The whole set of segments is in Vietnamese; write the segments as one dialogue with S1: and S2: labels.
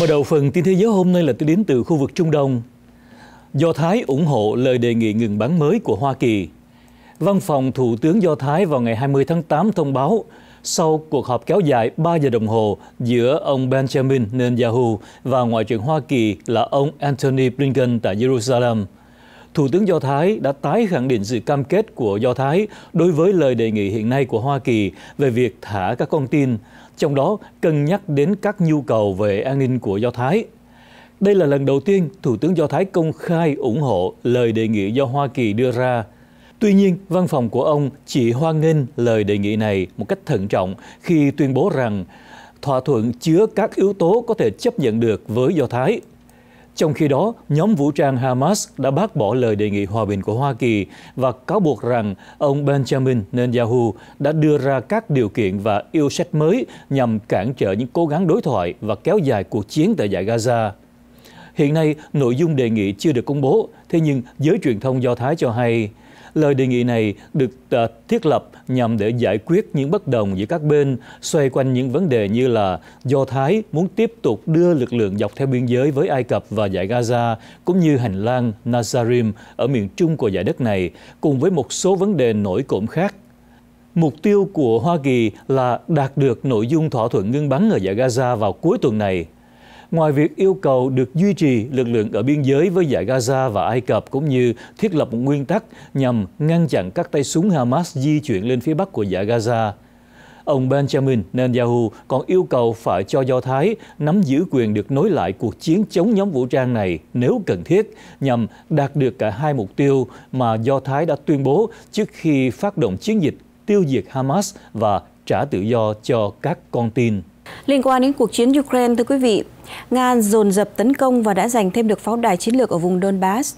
S1: Mở đầu phần tin thế giới hôm nay là tôi đến từ khu vực Trung Đông. Do Thái ủng hộ lời đề nghị ngừng bắn mới của Hoa Kỳ. Văn phòng Thủ tướng Do Thái vào ngày 20 tháng 8 thông báo sau cuộc họp kéo dài 3 giờ đồng hồ giữa ông Benjamin Netanyahu và Ngoại trưởng Hoa Kỳ là ông Antony Blinken tại Jerusalem. Thủ tướng Do Thái đã tái khẳng định sự cam kết của Do Thái đối với lời đề nghị hiện nay của Hoa Kỳ về việc thả các con tin, trong đó cân nhắc đến các nhu cầu về an ninh của Do Thái. Đây là lần đầu tiên Thủ tướng Do Thái công khai ủng hộ lời đề nghị do Hoa Kỳ đưa ra. Tuy nhiên, văn phòng của ông chỉ hoan nghênh lời đề nghị này một cách thận trọng khi tuyên bố rằng thỏa thuận chứa các yếu tố có thể chấp nhận được với Do Thái – trong khi đó, nhóm vũ trang Hamas đã bác bỏ lời đề nghị hòa bình của Hoa Kỳ và cáo buộc rằng ông Benjamin Netanyahu đã đưa ra các điều kiện và yêu sách mới nhằm cản trở những cố gắng đối thoại và kéo dài cuộc chiến tại giải Gaza. Hiện nay, nội dung đề nghị chưa được công bố, thế nhưng giới truyền thông Do Thái cho hay Lời đề nghị này được à, thiết lập nhằm để giải quyết những bất đồng giữa các bên xoay quanh những vấn đề như là Do Thái muốn tiếp tục đưa lực lượng dọc theo biên giới với Ai Cập và giải Gaza, cũng như hành lang Nazarim ở miền trung của giải đất này, cùng với một số vấn đề nổi cộm khác Mục tiêu của Hoa Kỳ là đạt được nội dung thỏa thuận ngưng bắn ở giải Gaza vào cuối tuần này Ngoài việc yêu cầu được duy trì lực lượng ở biên giới với giải Gaza và Ai Cập cũng như thiết lập một nguyên tắc nhằm ngăn chặn các tay súng Hamas di chuyển lên phía bắc của giải Gaza, ông Benjamin Netanyahu còn yêu cầu phải cho Do Thái nắm giữ quyền được nối lại cuộc chiến chống nhóm vũ trang này nếu cần thiết nhằm đạt được cả hai mục tiêu mà Do Thái đã tuyên bố trước khi phát động chiến dịch tiêu diệt Hamas và trả tự do cho các con tin.
S2: Liên quan đến cuộc chiến Ukraine, thưa quý vị, Nga dồn dập tấn công và đã giành thêm được pháo đài chiến lược ở vùng Donbass.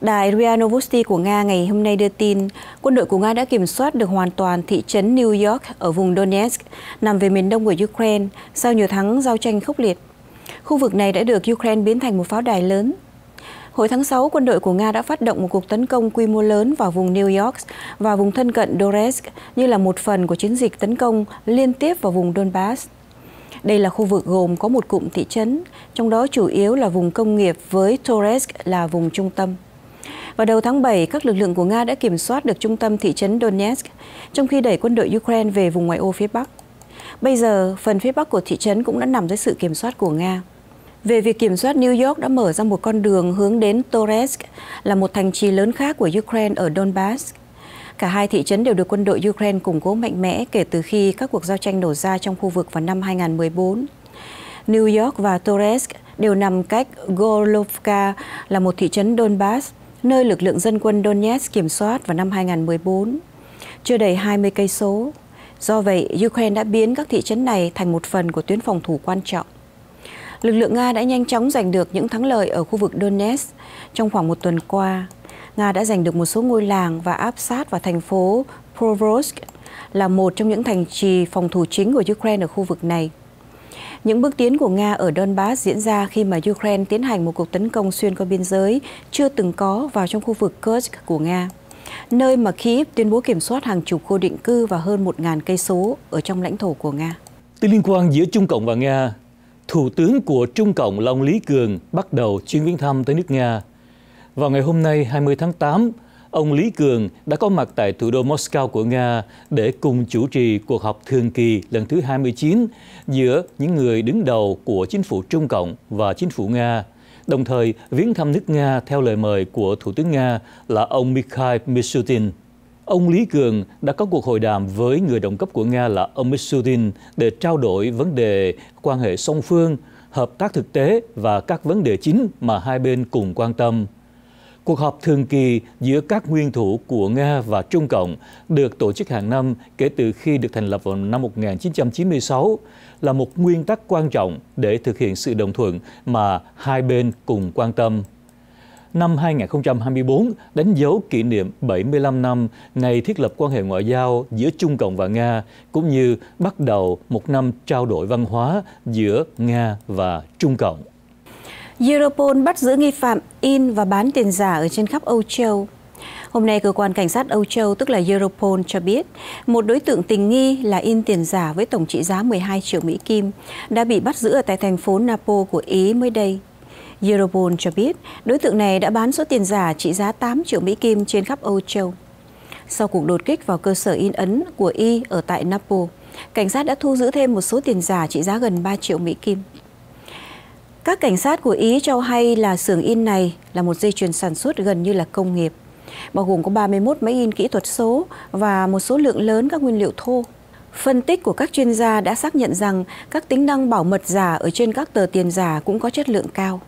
S2: Đài RIA Novosti của Nga ngày hôm nay đưa tin, quân đội của Nga đã kiểm soát được hoàn toàn thị trấn New York ở vùng Donetsk, nằm về miền đông của Ukraine, sau nhiều tháng giao tranh khốc liệt. Khu vực này đã được Ukraine biến thành một pháo đài lớn. Hồi tháng 6, quân đội của Nga đã phát động một cuộc tấn công quy mô lớn vào vùng New York và vùng thân cận Donetsk như là một phần của chiến dịch tấn công liên tiếp vào vùng Donbass. Đây là khu vực gồm có một cụm thị trấn, trong đó chủ yếu là vùng công nghiệp với Torres là vùng trung tâm. Vào đầu tháng 7, các lực lượng của Nga đã kiểm soát được trung tâm thị trấn Donetsk, trong khi đẩy quân đội Ukraine về vùng ngoại ô phía Bắc. Bây giờ, phần phía Bắc của thị trấn cũng đã nằm dưới sự kiểm soát của Nga. Về việc kiểm soát New York đã mở ra một con đường hướng đến Torres, là một thành trì lớn khác của Ukraine ở Donbass. Cả hai thị trấn đều được quân đội Ukraine củng cố mạnh mẽ kể từ khi các cuộc giao tranh nổ ra trong khu vực vào năm 2014. New York và Torres đều nằm cách Golovka là một thị trấn Donbass, nơi lực lượng dân quân Donetsk kiểm soát vào năm 2014. Chưa đầy 20 cây số, do vậy Ukraine đã biến các thị trấn này thành một phần của tuyến phòng thủ quan trọng. Lực lượng Nga đã nhanh chóng giành được những thắng lợi ở khu vực Donetsk trong khoảng một tuần qua. Nga đã giành được một số ngôi làng và áp sát vào thành phố Provorosk là một trong những thành trì phòng thủ chính của Ukraine ở khu vực này. Những bước tiến của Nga ở Donbass diễn ra khi mà Ukraine tiến hành một cuộc tấn công xuyên qua biên giới chưa từng có vào trong khu vực Kursk của Nga, nơi mà Kyiv tuyên bố kiểm soát hàng chục khu định cư và hơn 1.000 cây số ở trong lãnh thổ của Nga. Từ liên
S1: quan giữa Trung Cộng và Nga, Thủ tướng của Trung Cộng Long Lý Cường bắt đầu chuyến viếng thăm tới nước Nga vào ngày hôm nay 20 tháng 8, ông Lý Cường đã có mặt tại thủ đô Moscow của Nga để cùng chủ trì cuộc họp thường kỳ lần thứ 29 giữa những người đứng đầu của chính phủ Trung Cộng và chính phủ Nga, đồng thời viếng thăm nước Nga theo lời mời của Thủ tướng Nga là ông Mikhail Mishutin. Ông Lý Cường đã có cuộc hội đàm với người đồng cấp của Nga là ông Mishutin để trao đổi vấn đề quan hệ song phương, hợp tác thực tế và các vấn đề chính mà hai bên cùng quan tâm. Cuộc họp thường kỳ giữa các nguyên thủ của Nga và Trung Cộng được tổ chức hàng năm kể từ khi được thành lập vào năm 1996 là một nguyên tắc quan trọng để thực hiện sự đồng thuận mà hai bên cùng quan tâm. Năm 2024 đánh dấu kỷ niệm 75 năm ngày thiết lập quan hệ ngoại giao giữa Trung Cộng và Nga, cũng như bắt đầu một năm trao đổi văn hóa giữa Nga và Trung Cộng.
S2: Europol bắt giữ nghi phạm in và bán tiền giả ở trên khắp Âu Châu. Hôm nay, cơ quan cảnh sát Âu Châu tức là Europol cho biết một đối tượng tình nghi là in tiền giả với tổng trị giá 12 triệu Mỹ Kim đã bị bắt giữ ở tại thành phố Napo của Ý mới đây. Europol cho biết đối tượng này đã bán số tiền giả trị giá 8 triệu Mỹ Kim trên khắp Âu Châu. Sau cuộc đột kích vào cơ sở in ấn của Y ở tại Napo, cảnh sát đã thu giữ thêm một số tiền giả trị giá gần 3 triệu Mỹ Kim. Các cảnh sát của Ý cho hay là xưởng in này là một dây chuyền sản xuất gần như là công nghiệp, bao gồm có 31 máy in kỹ thuật số và một số lượng lớn các nguyên liệu thô. Phân tích của các chuyên gia đã xác nhận rằng các tính năng bảo mật giả ở trên các tờ tiền giả cũng có chất lượng cao.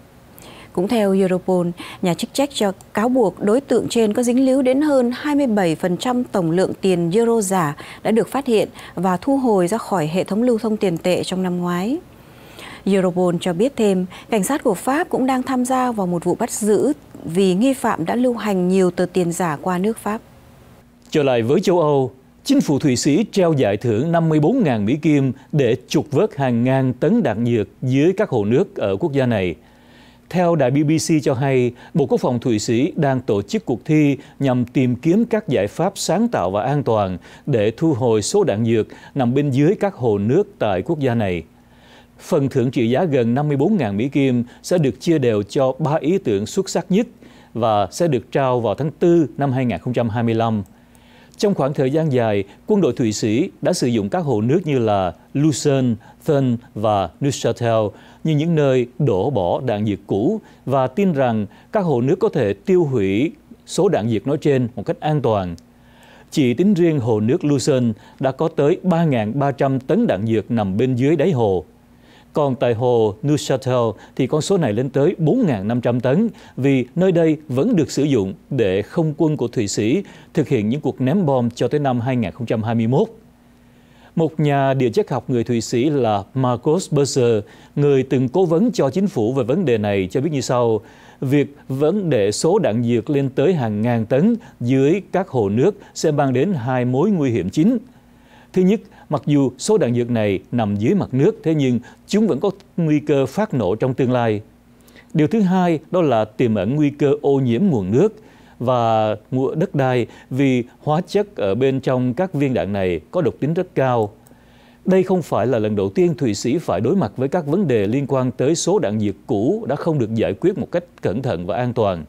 S2: Cũng theo Europol, nhà chức trách cho cáo buộc đối tượng trên có dính líu đến hơn 27% tổng lượng tiền euro giả đã được phát hiện và thu hồi ra khỏi hệ thống lưu thông tiền tệ trong năm ngoái. Europol cho biết thêm, cảnh sát của Pháp cũng đang tham gia vào một vụ bắt giữ vì nghi phạm đã lưu hành nhiều tờ tiền giả qua nước Pháp.
S1: Trở lại với châu Âu, chính phủ Thụy Sĩ treo giải thưởng 54.000 Mỹ Kim để trục vớt hàng ngàn tấn đạn dược dưới các hồ nước ở quốc gia này. Theo đài BBC cho hay, Bộ Quốc phòng Thụy Sĩ đang tổ chức cuộc thi nhằm tìm kiếm các giải pháp sáng tạo và an toàn để thu hồi số đạn dược nằm bên dưới các hồ nước tại quốc gia này phần thưởng trị giá gần 54.000 Mỹ Kim sẽ được chia đều cho ba ý tưởng xuất sắc nhất và sẽ được trao vào tháng 4 năm 2025. Trong khoảng thời gian dài, quân đội Thụy Sĩ đã sử dụng các hồ nước như là Lucerne, Thun và Neuchâtel như những nơi đổ bỏ đạn dược cũ và tin rằng các hồ nước có thể tiêu hủy số đạn dược nói trên một cách an toàn. Chỉ tính riêng hồ nước Lucerne đã có tới 3.300 tấn đạn dược nằm bên dưới đáy hồ. Còn tại hồ Neuchâtel thì con số này lên tới 4.500 tấn vì nơi đây vẫn được sử dụng để không quân của Thụy Sĩ thực hiện những cuộc ném bom cho tới năm 2021. Một nhà địa chất học người Thụy Sĩ là Marcos Berser người từng cố vấn cho chính phủ về vấn đề này cho biết như sau. Việc vấn đề số đạn dược lên tới hàng ngàn tấn dưới các hồ nước sẽ mang đến hai mối nguy hiểm chính – Thứ nhất, mặc dù số đạn dược này nằm dưới mặt nước, thế nhưng chúng vẫn có nguy cơ phát nổ trong tương lai. Điều thứ hai đó là tiềm ẩn nguy cơ ô nhiễm nguồn nước và đất đai vì hóa chất ở bên trong các viên đạn này có độc tính rất cao. Đây không phải là lần đầu tiên Thụy Sĩ phải đối mặt với các vấn đề liên quan tới số đạn dược cũ đã không được giải quyết một cách cẩn thận và an toàn.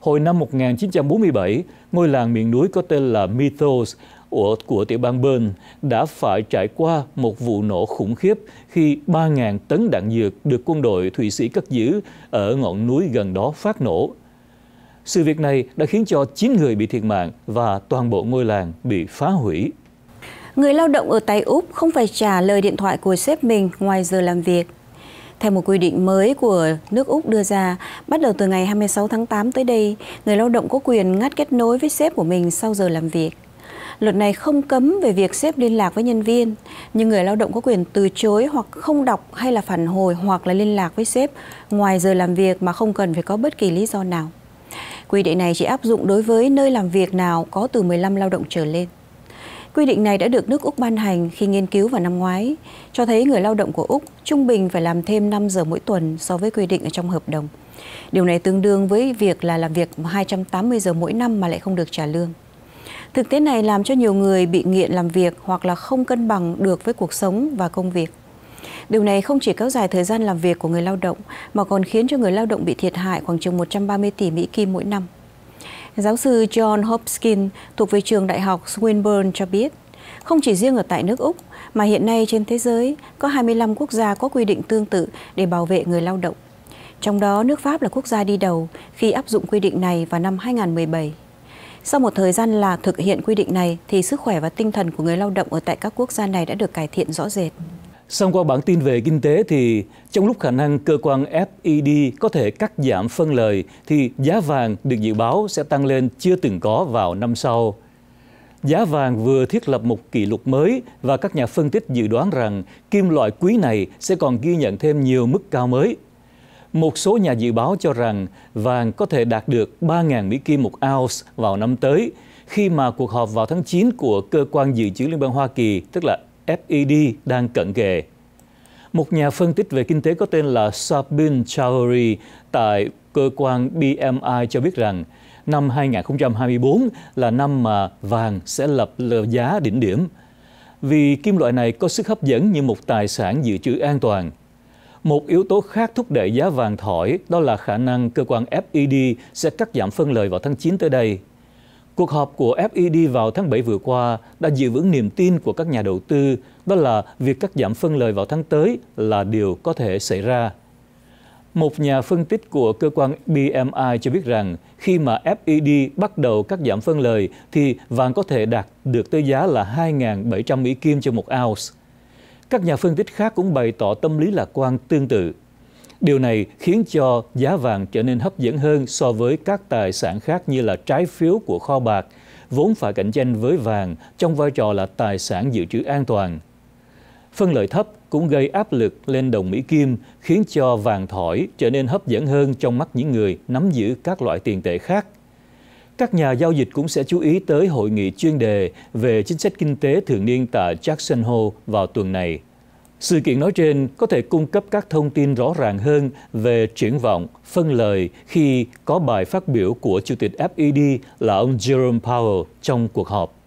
S1: Hồi năm 1947, ngôi làng miền núi có tên là Mythos của, của tiểu bang Bern đã phải trải qua một vụ nổ khủng khiếp khi 3.000 tấn đạn dược được quân đội Thụy Sĩ cất giữ ở ngọn núi gần đó phát nổ. Sự việc này đã khiến cho 9 người bị thiệt mạng và toàn bộ ngôi làng bị phá hủy.
S2: Người lao động ở Tây Úc không phải trả lời điện thoại của sếp mình ngoài giờ làm việc. Theo một quy định mới của nước Úc đưa ra, bắt đầu từ ngày 26 tháng 8 tới đây, người lao động có quyền ngắt kết nối với sếp của mình sau giờ làm việc. Luật này không cấm về việc xếp liên lạc với nhân viên, nhưng người lao động có quyền từ chối hoặc không đọc hay là phản hồi hoặc là liên lạc với sếp ngoài giờ làm việc mà không cần phải có bất kỳ lý do nào. Quy định này chỉ áp dụng đối với nơi làm việc nào có từ 15 lao động trở lên. Quy định này đã được nước Úc ban hành khi nghiên cứu vào năm ngoái, cho thấy người lao động của Úc trung bình phải làm thêm 5 giờ mỗi tuần so với quy định ở trong hợp đồng. Điều này tương đương với việc là làm việc 280 giờ mỗi năm mà lại không được trả lương. Thực tế này làm cho nhiều người bị nghiện làm việc hoặc là không cân bằng được với cuộc sống và công việc. Điều này không chỉ kéo dài thời gian làm việc của người lao động mà còn khiến cho người lao động bị thiệt hại khoảng chừng 130 tỷ Mỹ Kim mỗi năm. Giáo sư John Hopkins thuộc về trường đại học Swinburne cho biết, không chỉ riêng ở tại nước Úc mà hiện nay trên thế giới có 25 quốc gia có quy định tương tự để bảo vệ người lao động. Trong đó, nước Pháp là quốc gia đi đầu khi áp dụng quy định này vào năm 2017. Sau một thời gian là thực hiện quy định này thì sức khỏe và tinh thần của người lao động ở tại các quốc gia này đã được cải thiện rõ rệt. Xong qua
S1: bản tin về kinh tế thì trong lúc khả năng cơ quan FED có thể cắt giảm phân lời thì giá vàng được dự báo sẽ tăng lên chưa từng có vào năm sau. Giá vàng vừa thiết lập một kỷ lục mới và các nhà phân tích dự đoán rằng kim loại quý này sẽ còn ghi nhận thêm nhiều mức cao mới một số nhà dự báo cho rằng vàng có thể đạt được 3.000 Mỹ Kim một ounce vào năm tới khi mà cuộc họp vào tháng 9 của Cơ quan Dự trữ Liên bang Hoa Kỳ, tức là FED, đang cận kề. Một nhà phân tích về kinh tế có tên là Sabin Chowdhury tại cơ quan BMI cho biết rằng năm 2024 là năm mà vàng sẽ lập giá đỉnh điểm vì kim loại này có sức hấp dẫn như một tài sản dự trữ an toàn – một yếu tố khác thúc đẩy giá vàng thỏi đó là khả năng cơ quan FED sẽ cắt giảm phân lời vào tháng 9 tới đây. Cuộc họp của FED vào tháng 7 vừa qua đã giữ vững niềm tin của các nhà đầu tư đó là việc cắt giảm phân lời vào tháng tới là điều có thể xảy ra. Một nhà phân tích của cơ quan BMI cho biết rằng khi mà FED bắt đầu cắt giảm phân lời thì vàng có thể đạt được tới giá là 2.700 Mỹ Kim cho một ounce. Các nhà phân tích khác cũng bày tỏ tâm lý lạc quan tương tự. Điều này khiến cho giá vàng trở nên hấp dẫn hơn so với các tài sản khác như là trái phiếu của kho bạc, vốn phải cạnh tranh với vàng trong vai trò là tài sản dự trữ an toàn. Phân lợi thấp cũng gây áp lực lên đồng Mỹ Kim, khiến cho vàng thỏi trở nên hấp dẫn hơn trong mắt những người nắm giữ các loại tiền tệ khác – các nhà giao dịch cũng sẽ chú ý tới hội nghị chuyên đề về chính sách kinh tế thường niên tại Jackson Hole vào tuần này. Sự kiện nói trên có thể cung cấp các thông tin rõ ràng hơn về triển vọng, phân lời khi có bài phát biểu của Chủ tịch FED là ông Jerome Powell trong cuộc họp.